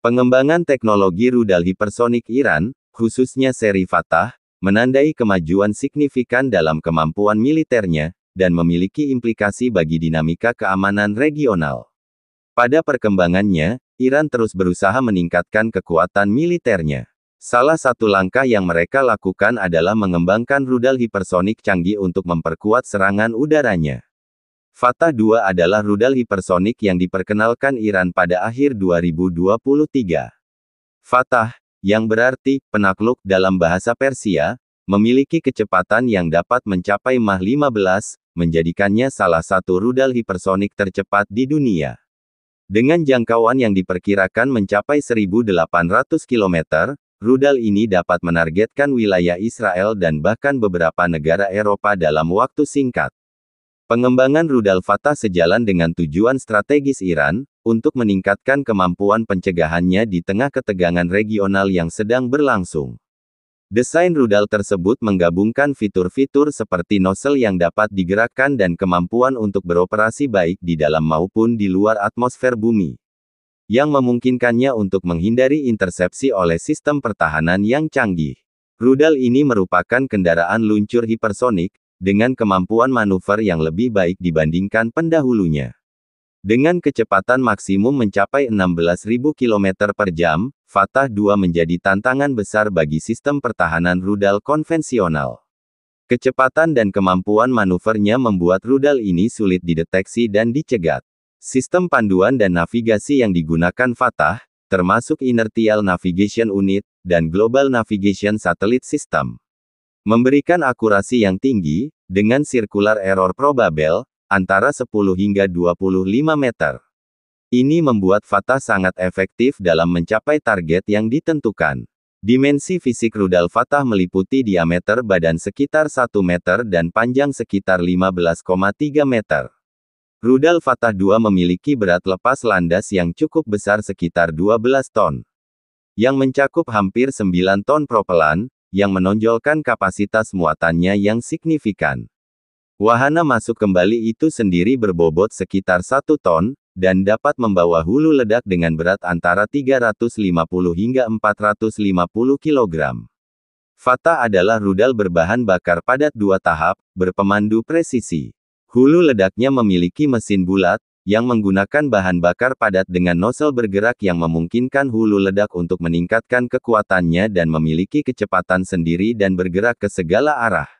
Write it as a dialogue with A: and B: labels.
A: Pengembangan teknologi rudal hipersonik Iran, khususnya seri Fatah, menandai kemajuan signifikan dalam kemampuan militernya dan memiliki implikasi bagi dinamika keamanan regional. Pada perkembangannya, Iran terus berusaha meningkatkan kekuatan militernya. Salah satu langkah yang mereka lakukan adalah mengembangkan rudal hipersonik canggih untuk memperkuat serangan udaranya. Fata 2 adalah rudal hipersonik yang diperkenalkan Iran pada akhir 2023. Fatah, yang berarti penakluk dalam bahasa Persia, memiliki kecepatan yang dapat mencapai Mach 15, menjadikannya salah satu rudal hipersonik tercepat di dunia. Dengan jangkauan yang diperkirakan mencapai 1.800 km, rudal ini dapat menargetkan wilayah Israel dan bahkan beberapa negara Eropa dalam waktu singkat. Pengembangan rudal Fatah sejalan dengan tujuan strategis Iran untuk meningkatkan kemampuan pencegahannya di tengah ketegangan regional yang sedang berlangsung. Desain rudal tersebut menggabungkan fitur-fitur seperti nozzle yang dapat digerakkan dan kemampuan untuk beroperasi baik di dalam maupun di luar atmosfer bumi, yang memungkinkannya untuk menghindari intersepsi oleh sistem pertahanan yang canggih. Rudal ini merupakan kendaraan luncur hipersonik dengan kemampuan manuver yang lebih baik dibandingkan pendahulunya. Dengan kecepatan maksimum mencapai 16.000 km per jam, Fatah 2 menjadi tantangan besar bagi sistem pertahanan rudal konvensional. Kecepatan dan kemampuan manuvernya membuat rudal ini sulit dideteksi dan dicegat. Sistem panduan dan navigasi yang digunakan Fatah, termasuk Inertial Navigation Unit, dan Global Navigation Satellite System Memberikan akurasi yang tinggi, dengan circular error probable antara 10 hingga 25 meter. Ini membuat Fatah sangat efektif dalam mencapai target yang ditentukan. Dimensi fisik rudal Fatah meliputi diameter badan sekitar 1 meter dan panjang sekitar 15,3 meter. Rudal Fatah 2 memiliki berat lepas landas yang cukup besar sekitar 12 ton. Yang mencakup hampir 9 ton propelan, yang menonjolkan kapasitas muatannya yang signifikan. Wahana masuk kembali itu sendiri berbobot sekitar satu ton, dan dapat membawa hulu ledak dengan berat antara 350 hingga 450 kg. Fata adalah rudal berbahan bakar padat dua tahap, berpemandu presisi. Hulu ledaknya memiliki mesin bulat, yang menggunakan bahan bakar padat dengan nozzle bergerak yang memungkinkan hulu ledak untuk meningkatkan kekuatannya dan memiliki kecepatan sendiri dan bergerak ke segala arah.